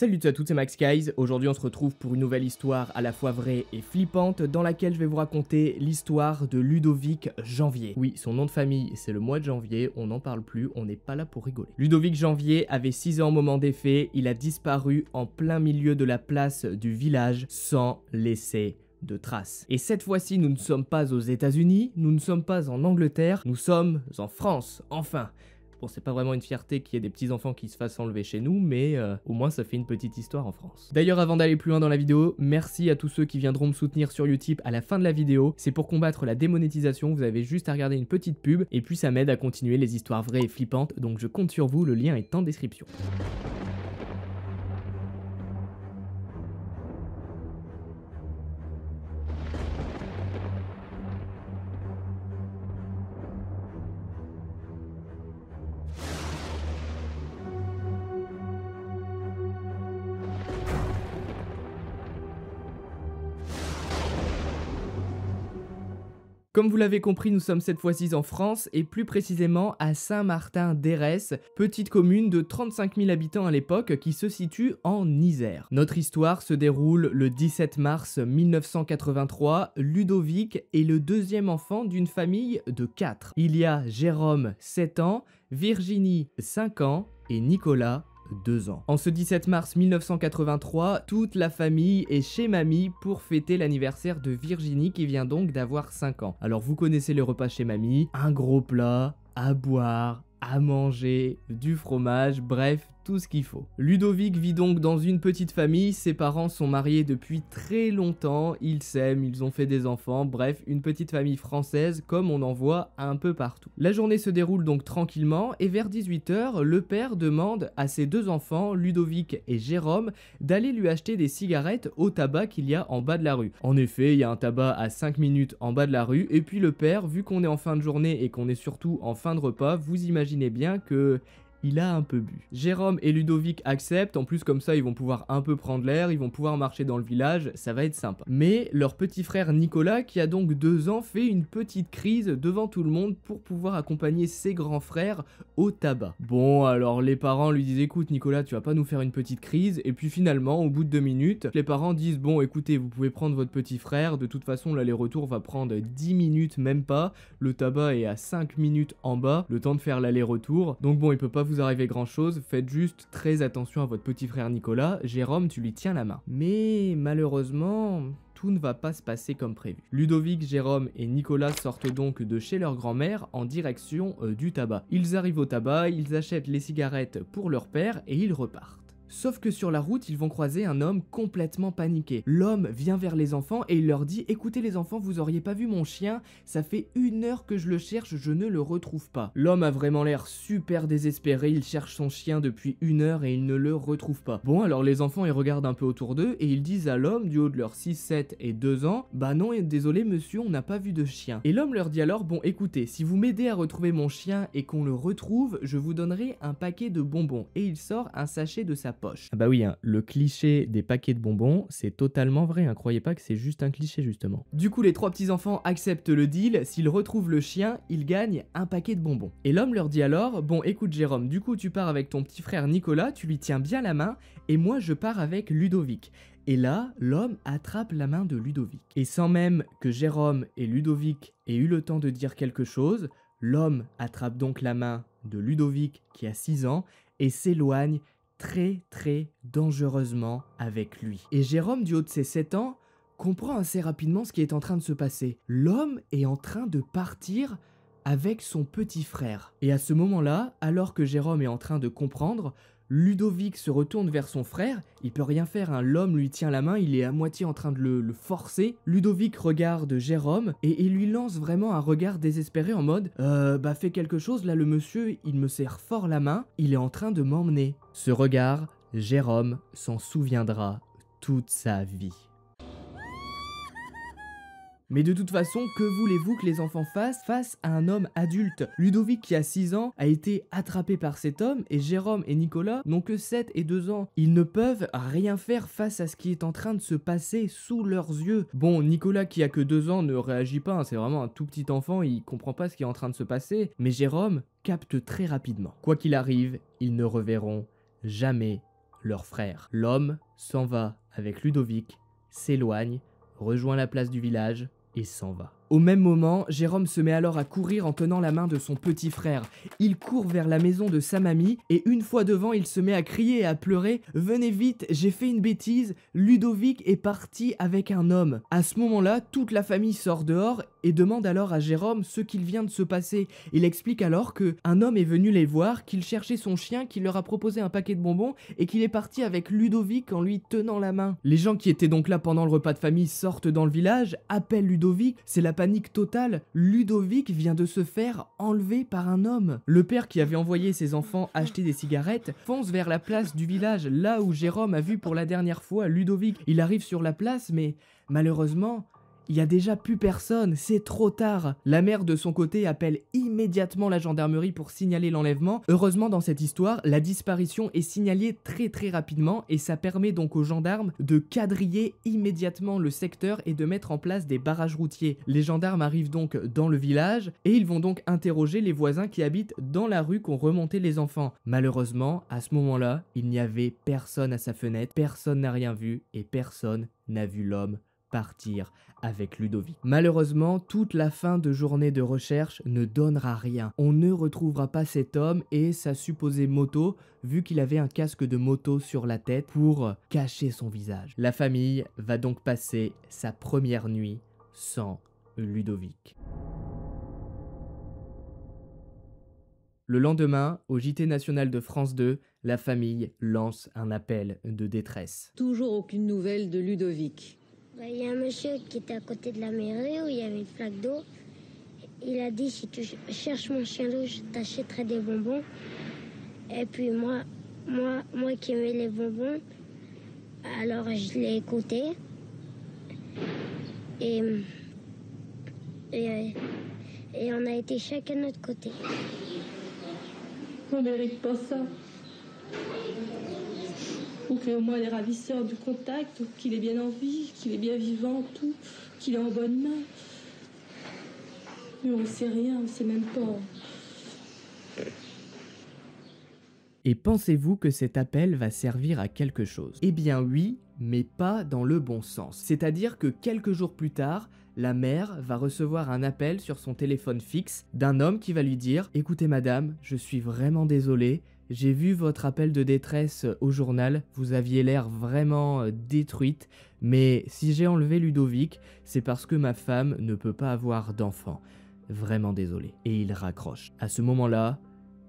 Salut à toutes, c'est Max Guys. Aujourd'hui, on se retrouve pour une nouvelle histoire à la fois vraie et flippante dans laquelle je vais vous raconter l'histoire de Ludovic Janvier. Oui, son nom de famille, c'est le mois de janvier, on n'en parle plus, on n'est pas là pour rigoler. Ludovic Janvier avait 6 ans au moment des faits, il a disparu en plein milieu de la place du village sans laisser de traces. Et cette fois-ci, nous ne sommes pas aux États-Unis, nous ne sommes pas en Angleterre, nous sommes en France, enfin. Bon, c'est pas vraiment une fierté qu'il y ait des petits enfants qui se fassent enlever chez nous, mais euh, au moins ça fait une petite histoire en France. D'ailleurs, avant d'aller plus loin dans la vidéo, merci à tous ceux qui viendront me soutenir sur Utip à la fin de la vidéo. C'est pour combattre la démonétisation, vous avez juste à regarder une petite pub, et puis ça m'aide à continuer les histoires vraies et flippantes, donc je compte sur vous, le lien est en description. Comme vous l'avez compris, nous sommes cette fois-ci en France et plus précisément à Saint-Martin-d'Hérès, petite commune de 35 000 habitants à l'époque qui se situe en Isère. Notre histoire se déroule le 17 mars 1983. Ludovic est le deuxième enfant d'une famille de quatre. Il y a Jérôme, 7 ans, Virginie, 5 ans et Nicolas, ans. En ce 17 mars 1983, toute la famille est chez Mamie pour fêter l'anniversaire de Virginie qui vient donc d'avoir 5 ans. Alors vous connaissez le repas chez Mamie, un gros plat, à boire, à manger, du fromage, bref, ce qu'il faut. Ludovic vit donc dans une petite famille, ses parents sont mariés depuis très longtemps, ils s'aiment, ils ont fait des enfants, bref, une petite famille française comme on en voit un peu partout. La journée se déroule donc tranquillement et vers 18h, le père demande à ses deux enfants, Ludovic et Jérôme, d'aller lui acheter des cigarettes au tabac qu'il y a en bas de la rue. En effet, il y a un tabac à 5 minutes en bas de la rue et puis le père, vu qu'on est en fin de journée et qu'on est surtout en fin de repas, vous imaginez bien que il a un peu bu. Jérôme et Ludovic acceptent, en plus comme ça ils vont pouvoir un peu prendre l'air, ils vont pouvoir marcher dans le village, ça va être sympa. Mais leur petit frère Nicolas, qui a donc deux ans, fait une petite crise devant tout le monde pour pouvoir accompagner ses grands frères au tabac. Bon, alors les parents lui disent écoute Nicolas, tu vas pas nous faire une petite crise, et puis finalement, au bout de deux minutes, les parents disent bon écoutez, vous pouvez prendre votre petit frère, de toute façon l'aller-retour va prendre 10 minutes, même pas, le tabac est à 5 minutes en bas, le temps de faire l'aller-retour, donc bon il peut pas vous arriver grand chose, faites juste très attention à votre petit frère Nicolas, Jérôme tu lui tiens la main. Mais malheureusement, tout ne va pas se passer comme prévu. Ludovic, Jérôme et Nicolas sortent donc de chez leur grand-mère en direction euh, du tabac. Ils arrivent au tabac, ils achètent les cigarettes pour leur père et ils repartent. Sauf que sur la route, ils vont croiser un homme complètement paniqué. L'homme vient vers les enfants et il leur dit Écoutez les enfants, vous auriez pas vu mon chien Ça fait une heure que je le cherche, je ne le retrouve pas. L'homme a vraiment l'air super désespéré, il cherche son chien depuis une heure et il ne le retrouve pas. Bon, alors les enfants ils regardent un peu autour d'eux et ils disent à l'homme du haut de leurs 6, 7 et 2 ans Bah non, désolé monsieur, on n'a pas vu de chien. Et l'homme leur dit alors Bon, écoutez, si vous m'aidez à retrouver mon chien et qu'on le retrouve, je vous donnerai un paquet de bonbons. Et il sort un sachet de sa poche. Ah bah oui, hein, le cliché des paquets de bonbons, c'est totalement vrai, hein, croyez pas que c'est juste un cliché justement. Du coup, les trois petits-enfants acceptent le deal, s'ils retrouvent le chien, ils gagnent un paquet de bonbons. Et l'homme leur dit alors, bon écoute Jérôme, du coup tu pars avec ton petit frère Nicolas, tu lui tiens bien la main, et moi je pars avec Ludovic. Et là, l'homme attrape la main de Ludovic. Et sans même que Jérôme et Ludovic aient eu le temps de dire quelque chose, l'homme attrape donc la main de Ludovic qui a 6 ans et s'éloigne très très dangereusement avec lui. Et Jérôme, du haut de ses 7 ans, comprend assez rapidement ce qui est en train de se passer. L'homme est en train de partir avec son petit frère. Et à ce moment-là, alors que Jérôme est en train de comprendre, Ludovic se retourne vers son frère, il peut rien faire, Un hein. l'homme lui tient la main, il est à moitié en train de le, forcer. Ludovic regarde Jérôme et, il lui lance vraiment un regard désespéré en mode euh, bah fais quelque chose, là le monsieur il me serre fort la main, il est en train de m'emmener. Ce regard, Jérôme s'en souviendra toute sa vie. Mais de toute façon, que voulez-vous que les enfants fassent face à un homme adulte Ludovic, qui a 6 ans, a été attrapé par cet homme et Jérôme et Nicolas n'ont que 7 et 2 ans. Ils ne peuvent rien faire face à ce qui est en train de se passer sous leurs yeux. Bon, Nicolas, qui a que 2 ans, ne réagit pas, hein, c'est vraiment un tout petit enfant, il comprend pas ce qui est en train de se passer. Mais Jérôme capte très rapidement. Quoi qu'il arrive, ils ne reverront jamais leur frère. L'homme s'en va avec Ludovic, s'éloigne, rejoint la place du village et s'en va. Au même moment, Jérôme se met alors à courir en tenant la main de son petit frère. Il court vers la maison de sa mamie et une fois devant, il se met à crier et à pleurer Venez vite, j'ai fait une bêtise, Ludovic est parti avec un homme. À ce moment-là, toute la famille sort dehors et demande alors à Jérôme ce qu'il vient de se passer. Il explique alors que un homme est venu les voir, qu'il cherchait son chien, qu'il leur a proposé un paquet de bonbons et qu'il est parti avec Ludovic en lui tenant la main. Les gens qui étaient donc là pendant le repas de famille sortent dans le village, appellent Ludovic, c'est la panique totale. Ludovic vient de se faire enlever par un homme. Le père qui avait envoyé ses enfants acheter des cigarettes fonce vers la place du village, là où Jérôme a vu pour la dernière fois Ludovic. Il arrive sur la place mais malheureusement il n'y a déjà plus personne, c'est trop tard. La mère de son côté appelle immédiatement la gendarmerie pour signaler l'enlèvement. Heureusement dans cette histoire, la disparition est signalée très très rapidement et ça permet donc aux gendarmes de quadriller immédiatement le secteur et de mettre en place des barrages routiers. Les gendarmes arrivent donc dans le village et ils vont donc interroger les voisins qui habitent dans la rue qu'ont remonté les enfants. Malheureusement, à ce moment-là, il n'y avait personne à sa fenêtre, personne n'a rien vu et personne n'a vu l'homme partir avec Ludovic. Malheureusement, toute la fin de journée de recherche ne donnera rien. On ne retrouvera pas cet homme et sa supposée moto, vu qu'il avait un casque de moto sur la tête pour euh, cacher son visage. La famille va donc passer sa première nuit sans Ludovic. Le lendemain, au JT national de France 2, la famille lance un appel de détresse. Toujours aucune nouvelle de Ludovic. Bah, il y a un monsieur qui était à côté de la mairie où il y avait une plaque d'eau. Il a dit si tu cherches mon chien loup, je t'achèterai des bonbons. Et puis moi, moi, moi qui aimais les bonbons, alors je l'ai écouté. Et, et, on a été chacun de notre côté. On mérite pas ça. Pour au moins les ravisseurs du contact, qu'il est bien en vie, qu'il est bien vivant, tout, qu'il est en bonne main. Mais on ne sait rien, on ne sait même pas. Et pensez-vous que cet appel va servir à quelque chose Eh bien oui, mais pas dans le bon sens. C'est-à-dire que quelques jours plus tard, la mère va recevoir un appel sur son téléphone fixe d'un homme qui va lui dire ⁇ Écoutez madame, je suis vraiment désolé, j'ai vu votre appel de détresse euh, au journal, vous aviez l'air vraiment euh, détruite, mais si j'ai enlevé Ludovic, c'est parce que ma femme ne peut pas avoir d'enfant. Vraiment désolé. Et il raccroche. À ce moment-là,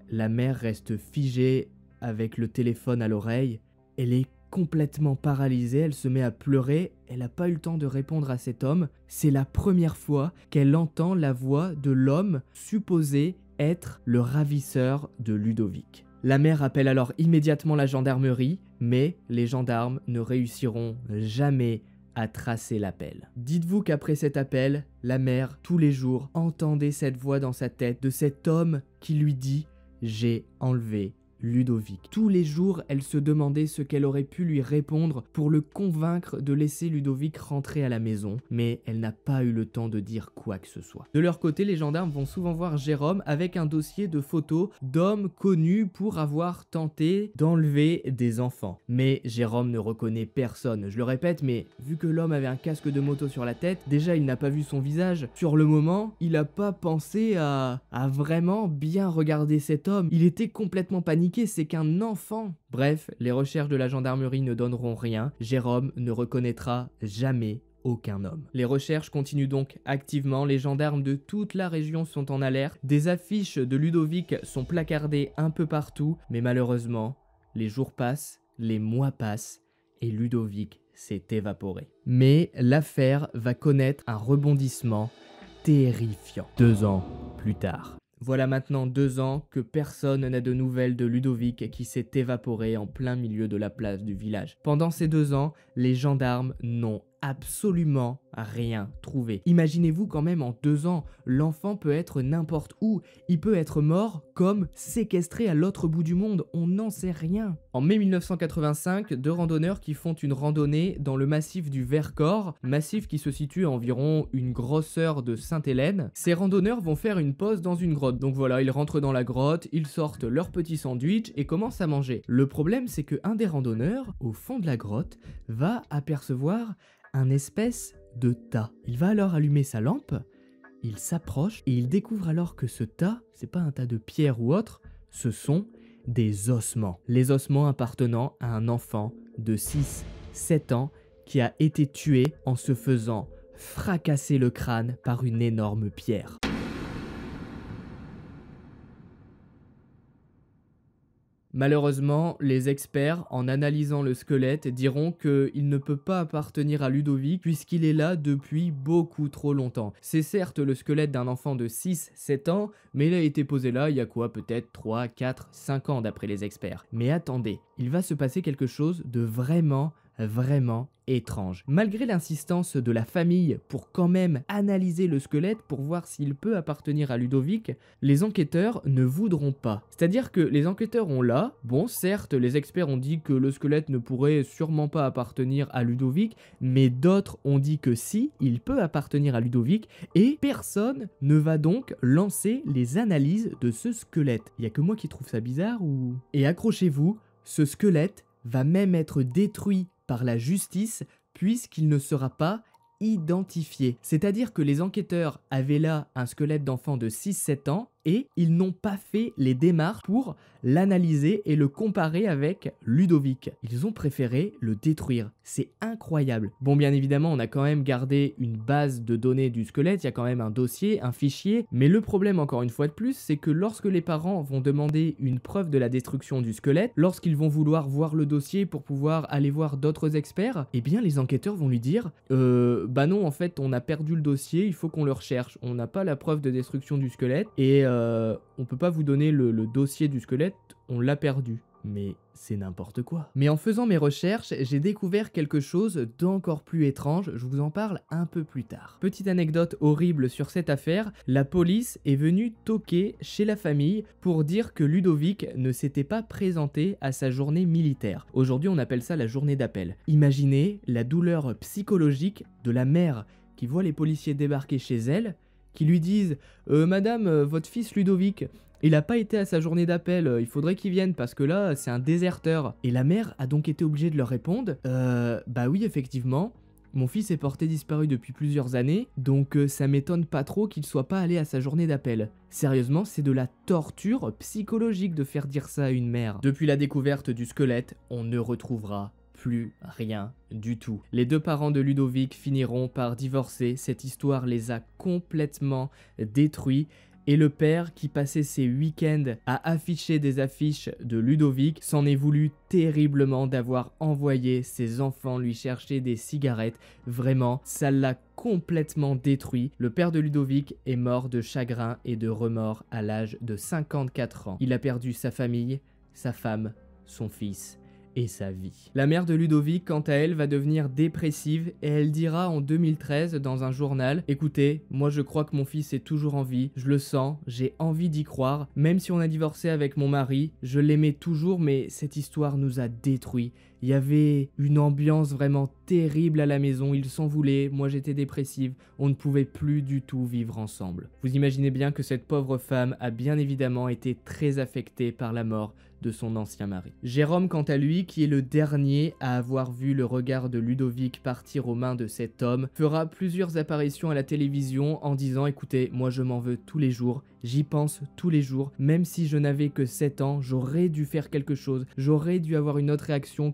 la mère reste figée avec le téléphone à l'oreille. Elle est complètement paralysée, elle se met à pleurer, elle n'a pas eu le temps de répondre à cet homme. C'est la première fois qu'elle entend la voix de l'homme supposé être le ravisseur de Ludovic. La mère appelle alors immédiatement la gendarmerie, mais les gendarmes ne réussiront jamais à tracer l'appel. Dites-vous qu'après cet appel, la mère, tous les jours, entendait cette voix dans sa tête de cet homme qui lui dit ⁇ J'ai enlevé Ludovic. Tous les jours, elle se demandait ce qu'elle aurait pu lui répondre pour le convaincre de laisser Ludovic rentrer à la maison, mais elle n'a pas eu le temps de dire quoi que ce soit. De leur côté, les gendarmes vont souvent voir Jérôme avec un dossier de photos d'hommes connus pour avoir tenté d'enlever des enfants. Mais Jérôme ne reconnaît personne, je le répète, mais vu que l'homme avait un casque de moto sur la tête, déjà il n'a pas vu son visage. Sur le moment, il n'a pas pensé à, à vraiment bien regarder cet homme. Il était complètement paniqué c'est qu'un enfant. Bref, les recherches de la gendarmerie ne donneront rien, Jérôme ne reconnaîtra jamais aucun homme. Les recherches continuent donc activement, les gendarmes de toute la région sont en alerte, des affiches de Ludovic sont placardées un peu partout, mais malheureusement, les jours passent, les mois passent, et Ludovic s'est évaporé. Mais l'affaire va connaître un rebondissement terrifiant. Deux ans plus tard. Voilà maintenant deux ans que personne n'a de nouvelles de Ludovic qui s'est évaporé en plein milieu de la place du village. Pendant ces deux ans, les gendarmes n'ont absolument rien trouvé. Imaginez-vous quand même en deux ans, l'enfant peut être n'importe où, il peut être mort comme séquestré à l'autre bout du monde, on n'en sait rien. En mai 1985, deux randonneurs qui font une randonnée dans le massif du Vercors, massif qui se situe à environ une grosseur de Sainte-Hélène, ces randonneurs vont faire une pause dans une grotte. Donc voilà, ils rentrent dans la grotte, ils sortent leur petit sandwich et commencent à manger. Le problème c'est que un des randonneurs, au fond de la grotte, va apercevoir un espèce de tas. Il va alors allumer sa lampe, il s'approche et il découvre alors que ce tas, c'est pas un tas de pierres ou autre, ce sont des ossements. Les ossements appartenant à un enfant de 6-7 ans qui a été tué en se faisant fracasser le crâne par une énorme pierre. Malheureusement, les experts, en analysant le squelette, diront qu'il ne peut pas appartenir à Ludovic puisqu'il est là depuis beaucoup trop longtemps. C'est certes le squelette d'un enfant de 6-7 ans, mais il a été posé là il y a quoi peut-être 3, 4, 5 ans d'après les experts. Mais attendez, il va se passer quelque chose de vraiment vraiment étrange. Malgré l'insistance de la famille pour quand même analyser le squelette pour voir s'il peut appartenir à Ludovic, les enquêteurs ne voudront pas. C'est-à-dire que les enquêteurs ont là, bon certes les experts ont dit que le squelette ne pourrait sûrement pas appartenir à Ludovic, mais d'autres ont dit que si, il peut appartenir à Ludovic, et personne ne va donc lancer les analyses de ce squelette. Il Y a que moi qui trouve ça bizarre ou... Et accrochez-vous, ce squelette va même être détruit par la justice puisqu'il ne sera pas identifié. C'est-à-dire que les enquêteurs avaient là un squelette d'enfant de 6-7 ans et ils n'ont pas fait les démarches pour l'analyser et le comparer avec Ludovic. Ils ont préféré le détruire. C'est incroyable. Bon, bien évidemment, on a quand même gardé une base de données du squelette, il y a quand même un dossier, un fichier, mais le problème, encore une fois de plus, c'est que lorsque les parents vont demander une preuve de la destruction du squelette, lorsqu'ils vont vouloir voir le dossier pour pouvoir aller voir d'autres experts, eh bien les enquêteurs vont lui dire euh, bah non, en fait, on a perdu le dossier, il faut qu'on le recherche. On n'a pas la preuve de destruction du squelette et euh, on euh, on peut pas vous donner le dossier du squelette, on l'a perdu. Mais c'est n'importe quoi. Mais en faisant mes recherches, j'ai découvert quelque chose d'encore plus étrange, je vous en parle un peu plus tard. Petite anecdote horrible sur cette affaire, la police est venue toquer chez la famille pour dire que Ludovic ne s'était pas présenté à sa journée militaire. Aujourd'hui on appelle ça la journée d'appel. Imaginez la douleur psychologique de la mère qui voit les policiers débarquer chez elle qui lui disent euh, Madame, euh, votre fils Ludovic, il n'a pas été à sa journée d'appel, euh, il faudrait qu'il vienne parce que là, c'est un déserteur. Et la mère a donc été obligée de leur répondre Bah oui, effectivement. Mon fils est porté disparu depuis plusieurs années, donc ça m'étonne pas trop qu'il soit pas allé à sa journée d'appel. Sérieusement, c'est de la torture psychologique de faire dire ça à une mère. Depuis la découverte du squelette, on ne retrouvera plus rien du tout. Les deux parents de Ludovic finiront par divorcer, cette histoire les a complètement détruits et le père qui passait ses week-ends à afficher des affiches de Ludovic s'en est voulu terriblement d'avoir envoyé ses enfants lui chercher des cigarettes. Vraiment, ça l'a complètement détruit. Le père de Ludovic est mort de chagrin et de remords à l'âge de 54 ans. Il a perdu sa famille, sa femme, son fils et sa vie. La mère de Ludovic, quant à elle, va devenir dépressive et elle dira en 2013 dans un journal Écoutez, moi je crois que mon fils est toujours en vie, je le sens, j'ai envie d'y croire, même si on a divorcé avec mon mari, je l'aimais toujours, mais cette histoire nous a détruits il y avait une ambiance vraiment terrible à la maison, ils s'en voulaient, moi j'étais dépressive, on ne pouvait plus du tout vivre ensemble. Vous imaginez bien que cette pauvre femme a bien évidemment été très affectée par la mort de son ancien mari. Jérôme, quant à lui, qui est le dernier à avoir vu le regard de Ludovic partir aux mains de cet homme, fera plusieurs apparitions à la télévision en disant écoutez, moi je m'en veux tous les jours, j'y pense tous les jours, même si je n'avais que 7 ans, j'aurais dû faire quelque chose, j'aurais dû avoir une autre réaction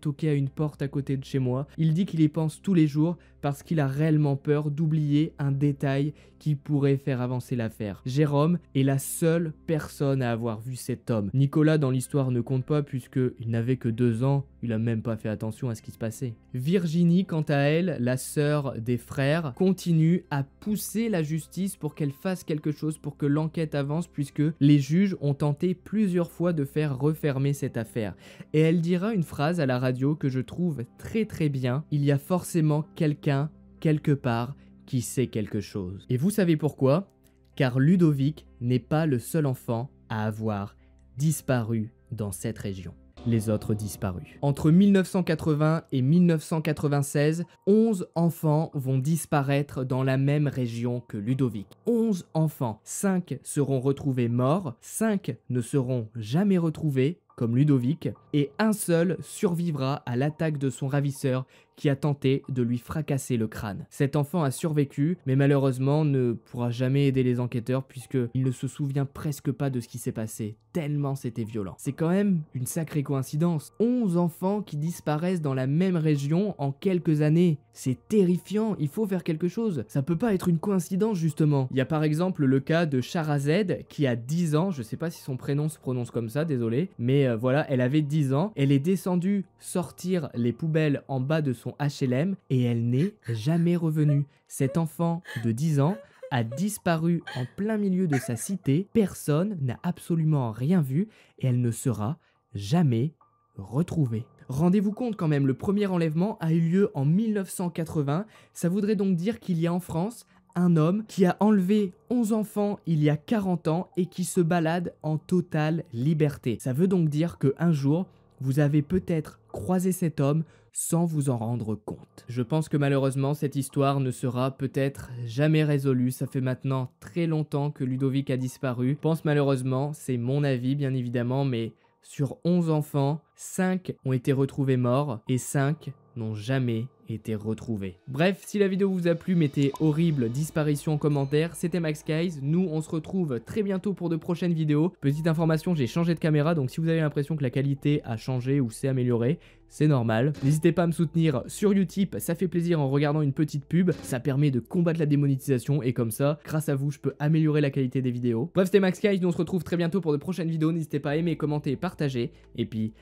toqué à une porte à côté de chez moi. Il dit qu'il y pense tous les jours, parce qu'il a réellement peur d'oublier un détail qui pourrait faire avancer l'affaire. Jérôme est la seule personne à avoir vu cet homme. Nicolas dans l'histoire ne compte pas puisque il n'avait que deux ans, il n'a même pas fait attention à ce qui se passait. Virginie, quant à elle, la sœur des frères, continue à pousser la justice pour qu'elle fasse quelque chose, pour que l'enquête avance, puisque les juges ont tenté plusieurs fois de faire refermer cette affaire. Et elle dira une phrase à la radio que je trouve très très bien. Il y a forcément quelqu'un quelque part, qui sait quelque chose. Et vous savez pourquoi Car Ludovic n'est pas le seul enfant à avoir disparu dans cette région les autres disparus. Entre 1980 et 1996, 11 enfants vont disparaître dans la même région que Ludovic. 11 enfants, 5 seront retrouvés morts, 5 ne seront jamais retrouvés comme Ludovic, et un seul survivra à l'attaque de son ravisseur qui a tenté de lui fracasser le crâne. Cet enfant a survécu, mais malheureusement ne pourra jamais aider les enquêteurs puisqu'il ne se souvient presque pas de ce qui s'est passé, tellement c'était violent. C'est quand même une sacrée coïncidence. 11 enfants qui disparaissent dans la même région en quelques années. C'est terrifiant, il faut faire quelque chose. Ça peut pas être une coïncidence justement. Il y a par exemple le cas de Charazed qui a 10 ans, je sais pas si son prénom se prononce comme ça, désolé, mais euh, voilà, elle avait 10 ans, elle est descendue sortir les poubelles en bas de son HLM et elle n'est jamais revenue. Cet enfant de 10 ans a disparu en plein milieu de sa cité, personne n'a absolument rien vu et elle ne sera jamais retrouvée. Rendez-vous compte quand même, le premier enlèvement a eu lieu en 1980, ça voudrait donc dire qu'il y a en France un homme qui a enlevé 11 enfants il y a 40 ans et qui se balade en totale liberté. Ça veut donc dire que un jour, vous avez peut-être croisé cet homme sans vous en rendre compte. Je pense que malheureusement cette histoire ne sera peut-être jamais résolue, ça fait maintenant très longtemps que Ludovic a disparu. Pense malheureusement, c'est mon avis bien évidemment, mais sur 11 enfants, 5 ont été retrouvés morts et 5 n'ont jamais été retrouvés. Bref, si la vidéo vous a plu, mettez horrible disparition en commentaire. C'était Max Guys. Nous, on se retrouve très bientôt pour de prochaines vidéos. Petite information, j'ai changé de caméra, donc si vous avez l'impression que la qualité a changé ou s'est améliorée, c'est normal. N'hésitez pas à me soutenir sur Utip, ça fait plaisir en regardant une petite pub, ça permet de combattre la démonétisation et comme ça, grâce à vous, je peux améliorer la qualité des vidéos. Bref, c'était Max Kai, on se retrouve très bientôt pour de prochaines vidéos, n'hésitez pas à aimer, commenter, partager, et puis